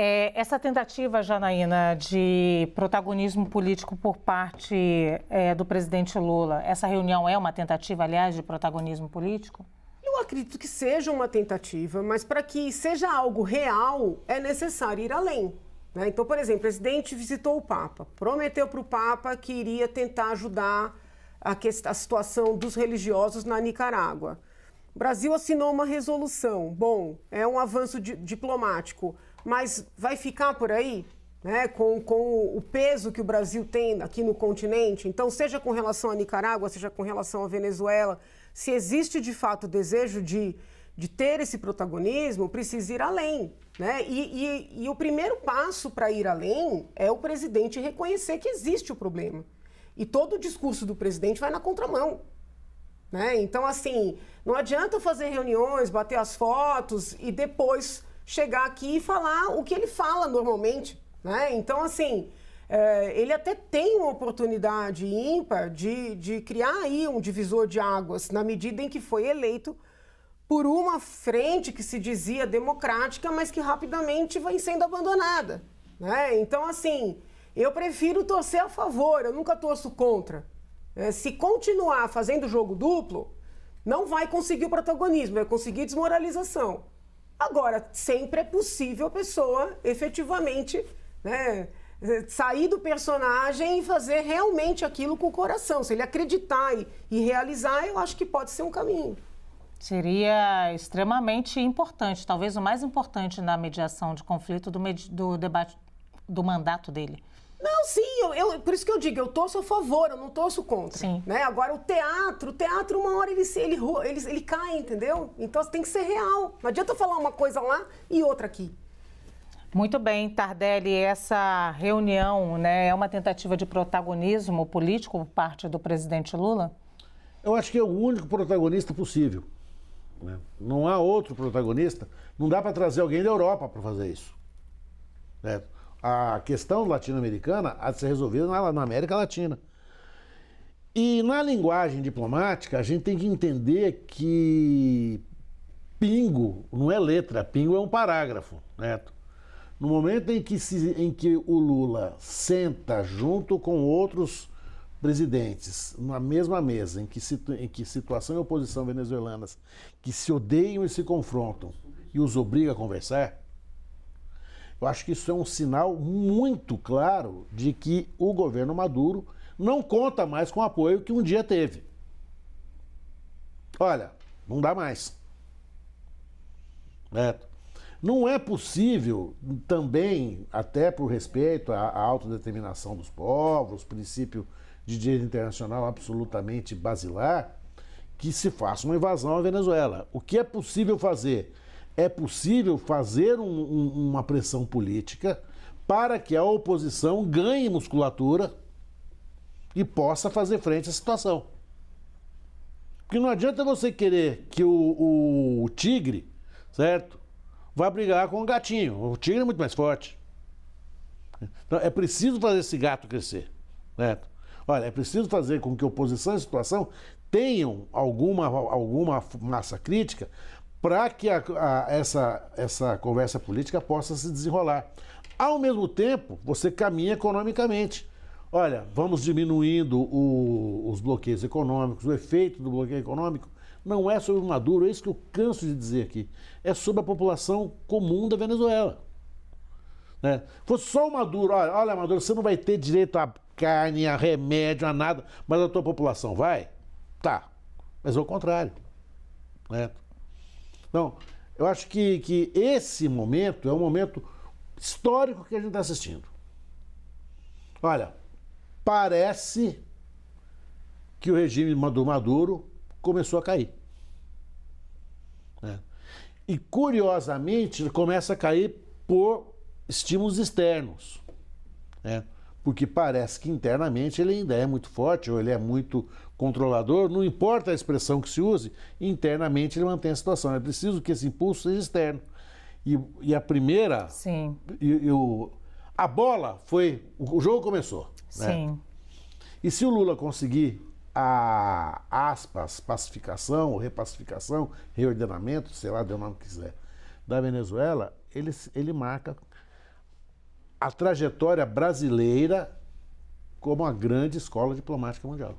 É, essa tentativa, Janaína, de protagonismo político por parte é, do presidente Lula, essa reunião é uma tentativa, aliás, de protagonismo político? Eu acredito que seja uma tentativa, mas para que seja algo real, é necessário ir além. Né? Então, por exemplo, o presidente visitou o Papa, prometeu para o Papa que iria tentar ajudar a, a situação dos religiosos na Nicarágua. O Brasil assinou uma resolução. Bom, é um avanço di diplomático, mas vai ficar por aí? Né, com, com o peso que o Brasil tem aqui no continente, então, seja com relação a Nicarágua, seja com relação à Venezuela, se existe de fato o desejo de, de ter esse protagonismo, precisa ir além. Né? E, e, e o primeiro passo para ir além é o presidente reconhecer que existe o problema. E todo o discurso do presidente vai na contramão. Né? Então, assim, não adianta fazer reuniões, bater as fotos e depois chegar aqui e falar o que ele fala normalmente. Né? Então, assim, é, ele até tem uma oportunidade ímpar de, de criar aí um divisor de águas, na medida em que foi eleito por uma frente que se dizia democrática, mas que rapidamente vem sendo abandonada. Né? Então, assim, eu prefiro torcer a favor, eu nunca torço contra. É, se continuar fazendo jogo duplo, não vai conseguir o protagonismo, vai conseguir desmoralização. Agora, sempre é possível a pessoa efetivamente né, é, sair do personagem e fazer realmente aquilo com o coração. Se ele acreditar e, e realizar, eu acho que pode ser um caminho. Seria extremamente importante, talvez o mais importante na mediação de conflito do, do debate do mandato dele. Não, sim, eu, eu, por isso que eu digo, eu torço a favor, eu não torço contra. Sim. Né? Agora, o teatro, o teatro, uma hora ele, ele, ele, ele cai, entendeu? Então tem que ser real. Não adianta falar uma coisa lá e outra aqui. Muito bem, Tardelli, essa reunião né, é uma tentativa de protagonismo político por parte do presidente Lula? Eu acho que é o único protagonista possível. Né? Não há outro protagonista. Não dá para trazer alguém da Europa para fazer isso. Certo? Né? a questão latino-americana a ser resolvida na, na América Latina. E na linguagem diplomática, a gente tem que entender que pingo não é letra, pingo é um parágrafo, neto No momento em que, se, em que o Lula senta junto com outros presidentes na mesma mesa, em que, situ, em que situação e oposição venezuelanas que se odeiam e se confrontam e os obriga a conversar, eu acho que isso é um sinal muito claro de que o governo Maduro não conta mais com o apoio que um dia teve. Olha, não dá mais. É. Não é possível, também, até por respeito à, à autodeterminação dos povos, princípio de direito internacional absolutamente basilar, que se faça uma invasão à Venezuela. O que é possível fazer? é possível fazer um, um, uma pressão política para que a oposição ganhe musculatura e possa fazer frente à situação. Porque não adianta você querer que o, o, o tigre, certo, vá brigar com o gatinho. O tigre é muito mais forte. Então, é preciso fazer esse gato crescer, certo? Olha, é preciso fazer com que oposição e situação tenham alguma, alguma massa crítica para que a, a, essa, essa conversa política possa se desenrolar. Ao mesmo tempo, você caminha economicamente. Olha, vamos diminuindo o, os bloqueios econômicos, o efeito do bloqueio econômico. Não é sobre o Maduro, é isso que eu canso de dizer aqui. É sobre a população comum da Venezuela. Né? Fosse só o Maduro, olha, olha, Maduro, você não vai ter direito a carne, a remédio, a nada, mas a tua população vai? Tá. Mas é o contrário. Né? Então, eu acho que, que esse momento é um momento histórico que a gente está assistindo. Olha, parece que o regime do Maduro começou a cair. Né? E, curiosamente, ele começa a cair por estímulos externos. Né? porque parece que internamente ele ainda é muito forte ou ele é muito controlador, não importa a expressão que se use, internamente ele mantém a situação. É preciso que esse impulso seja externo. E, e a primeira. Sim. E, e o, a bola foi. O jogo começou. Né? Sim. Né? E se o Lula conseguir a aspas, pacificação, repacificação, reordenamento, sei lá, dê o nome que quiser, da Venezuela, ele, ele marca a trajetória brasileira como a grande escola diplomática mundial.